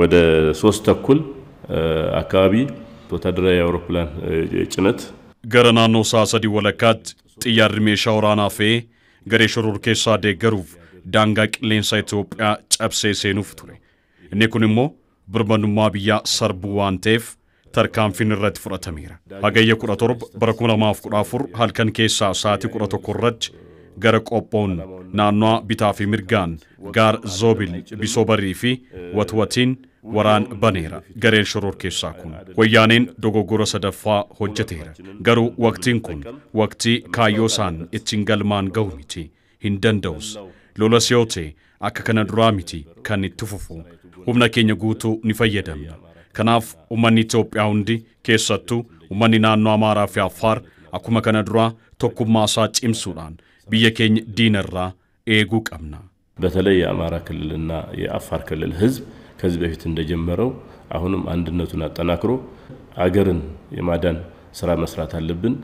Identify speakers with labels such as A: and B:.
A: ወደ ሶስት ተኩል አካባቢ ወታደራዊ የአውሮፕላን ጭነት
B: ገረናኖ ሳሰዲ ወለካት ጥያድሜ ፌ ገሬ ሽሩር ኬሳ ደገሩፍ ዳንጋ ቅሌንሳ ኢትዮጵያ ጨብሴ ሴኑፍ ቱሬ እኔ ኩንሞ ብርበኑማ ብያ ሰርቡ ዋንቴፍ ተርካን ፊንረት ፍረተሚረ ሀገየ ቁረቶርብ torba bara kuma lamaaf kudha afur gara qophoon naannoo bitaa fi mirgaan gaar zoobil bisobarii fi watwatiin waraan baneera gareen shoror keessaa kun wayyaaneen dogoggora sadaffaa hojjeteera garuu waqtiin kun waqtii kaayyoo isaan ittiin galmaan ga'u miti hin danda'us lolas yoo ta'e akka kana duraa miti kan itti fufu humna keenya guutuu ni fayyadamna kanaaf uummanni Itoophiyaa hundi keessattuu uummanni naannoo Amaaraa fi Affaar akkuma kana duraa tokkummaa isaa cimsuudhaan ብየ ኬኝ ዲነራ ኤጉ ቀምና በተለይ የአማራ ክልልና የአፋር
A: ክልል ህዝብ ከዚህ በፊት እንደጀመረው አሁንም አንድነቱን አጠናክሮ አገርን የማዳን ስራ መስራት አለብን።